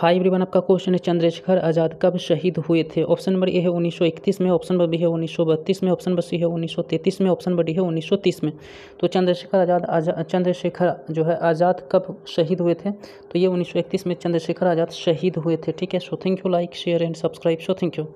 hi everyone आपका question है चंद्रशेखर आज़ाद कब शहीद हुए थे ऑप्शन नंबर ए है 1931 में ऑप्शन नंबर बी है 1932 में ऑप्शन नंबर सी है 1933 में ऑप्शन नंबर डी है 1930 में तो चंद्रशेखर आज़ाद आज़ा चंद्रशेखर जो है आज़ाद कब शहीद हुए थे तो ये 1931 में चंद्रशेखर आज़ाद शहीद हुए थे ठीक है so thank you like share and subscribe so thank you